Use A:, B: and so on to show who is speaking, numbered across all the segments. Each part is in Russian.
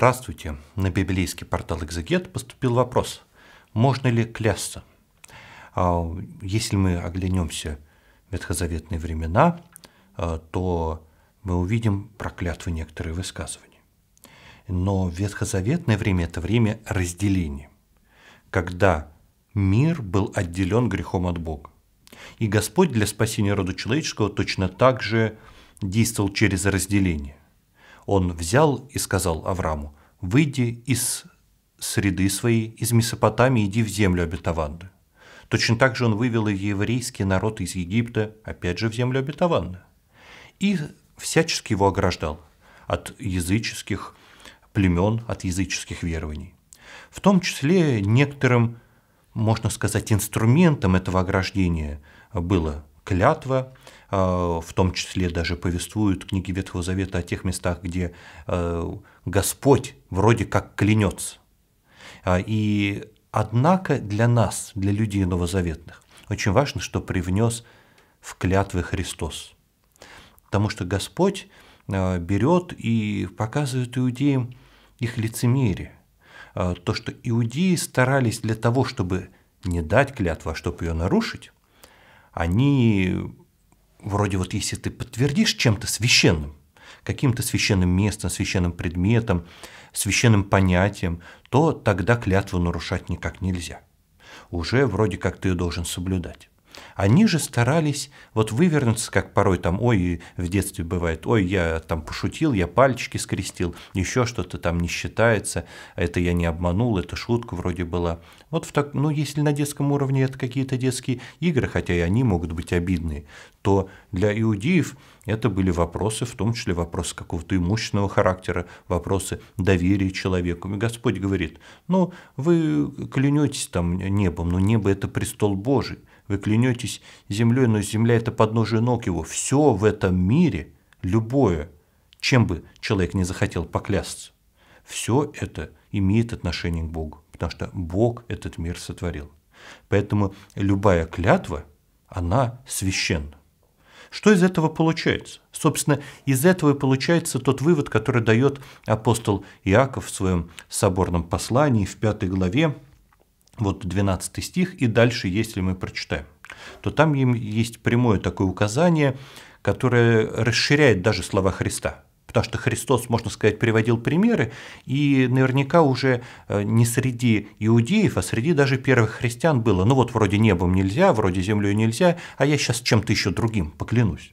A: Здравствуйте! На библейский портал «Экзегет» поступил вопрос, можно ли клясться? А, если мы оглянемся в ветхозаветные времена, а, то мы увидим проклятвы некоторые высказывания. Но ветхозаветное время – это время разделения, когда мир был отделен грехом от Бога. И Господь для спасения рода человеческого точно так же действовал через разделение. Он взял и сказал Аврааму, «Выйди из среды своей, из Месопотамии, иди в землю обетованную». Точно так же он вывел и еврейский народ из Египта, опять же в землю обетованную. И всячески его ограждал от языческих племен, от языческих верований. В том числе некоторым, можно сказать, инструментом этого ограждения было клятва, Э, в том числе даже повествуют книги Ветхого Завета о тех местах, где э, Господь вроде как клянется. А, и однако для нас, для людей новозаветных, очень важно, что привнес в клятвы Христос. Потому что Господь э, берет и показывает иудеям их лицемерие. То, что иудеи старались для того, чтобы не дать клятву, а чтобы ее нарушить, они вроде вот если ты подтвердишь чем-то священным, каким-то священным местом, священным предметом, священным понятием, то тогда клятву нарушать никак нельзя. Уже вроде как ты ее должен соблюдать. Они же старались вот вывернуться, как порой там, ой, в детстве бывает, ой, я там пошутил, я пальчики скрестил, еще что-то там не считается, это я не обманул, это шутка вроде была. Вот в так, ну, если на детском уровне это какие-то детские игры, хотя и они могут быть обидные, то для иудеев это были вопросы, в том числе вопросы какого-то имущественного характера, вопросы доверия человеку. И Господь говорит, ну, вы клянетесь там небом, но небо – это престол Божий. Вы клянетесь землей, но земля – это подножие ног его. Все в этом мире, любое, чем бы человек не захотел поклясться, все это имеет отношение к Богу, потому что Бог этот мир сотворил. Поэтому любая клятва, она священна. Что из этого получается? Собственно, из этого и получается тот вывод, который дает апостол Иаков в своем соборном послании в пятой главе, вот 12 стих, и дальше, если мы прочитаем, то там им есть прямое такое указание, которое расширяет даже слова Христа потому что Христос, можно сказать, приводил примеры, и наверняка уже э, не среди иудеев, а среди даже первых христиан было, ну вот вроде небом нельзя, вроде землей нельзя, а я сейчас чем-то еще другим поклянусь.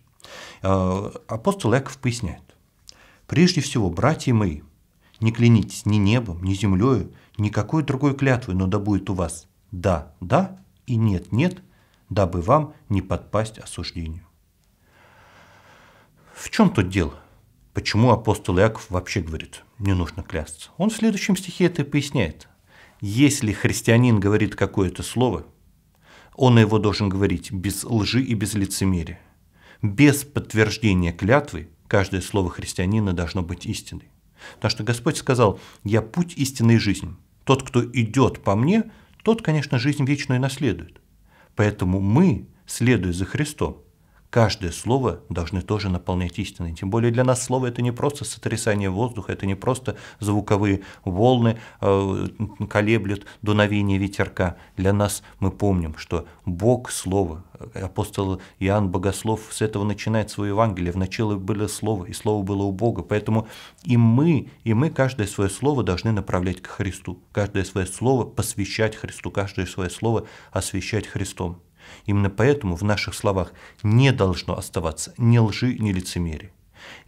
A: Э, апостол Яков поясняет, прежде всего, братья мои, не клянитесь ни небом, ни землею, никакой другой клятвой, но да будет у вас «да, да» и «нет, нет», дабы вам не подпасть осуждению. В чем тут дело? почему апостол Иаков вообще говорит, не нужно клясться. Он в следующем стихе это и поясняет. Если христианин говорит какое-то слово, он его должен говорить без лжи и без лицемерия. Без подтверждения клятвы каждое слово христианина должно быть истиной. Потому что Господь сказал, «Я путь истины и жизнь. Тот, кто идет по мне, тот, конечно, жизнь вечную наследует». Поэтому мы, следуя за Христом, каждое слово должны тоже наполнять истиной. Тем более для нас слово это не просто сотрясание воздуха, это не просто звуковые волны э, колеблют дуновение ветерка. Для нас мы помним, что Бог – слово. Апостол Иоанн Богослов с этого начинает свое Евангелие. Вначале было слово, и слово было у Бога. Поэтому и мы, и мы каждое свое слово должны направлять к Христу. Каждое свое слово посвящать Христу, каждое свое слово освящать Христом. Именно поэтому в наших словах не должно оставаться ни лжи, ни лицемерия.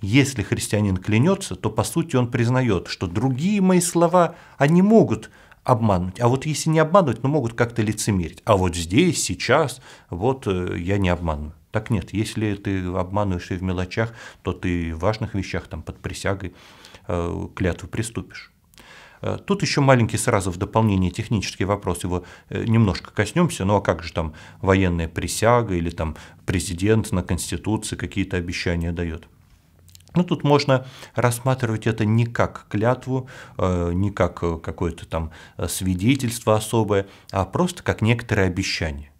A: Если христианин клянется, то по сути он признает, что другие мои слова, они могут обмануть. А вот если не обмануть, ну могут как-то лицемерить. А вот здесь, сейчас, вот э, я не обманываю. Так нет, если ты обманываешь и в мелочах, то ты в важных вещах, там, под присягой, э, клятву приступишь. Э, тут еще маленький сразу в дополнение технический вопрос, его э, немножко коснемся, ну а как же там военная присяга или там президент на Конституции какие-то обещания дает? Ну, тут можно рассматривать это не как клятву, э, не как какое-то там свидетельство особое, а просто как некоторые обещания.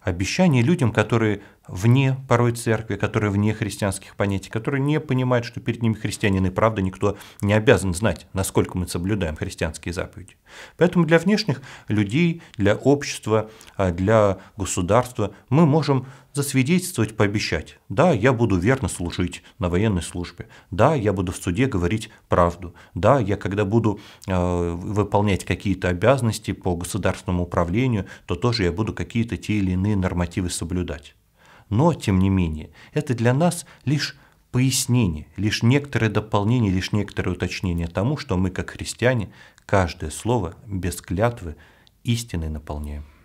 A: Обещания людям, которые вне порой церкви, которые вне христианских понятий, которые не понимают, что перед ними христианин, и правда никто не обязан знать, насколько мы соблюдаем христианские заповеди. Поэтому для внешних людей, для общества, а, для государства мы можем засвидетельствовать, пообещать. Да, я буду верно служить на военной службе. Да, я буду в суде говорить правду. Да, я когда буду э, выполнять какие-то обязанности по государственному управлению, то тоже я буду какие-то те или иные нормативы соблюдать. Но, тем не менее, это для нас лишь пояснение, лишь некоторое дополнение, лишь некоторое уточнение тому, что мы, как христиане, каждое слово без клятвы истиной наполняем.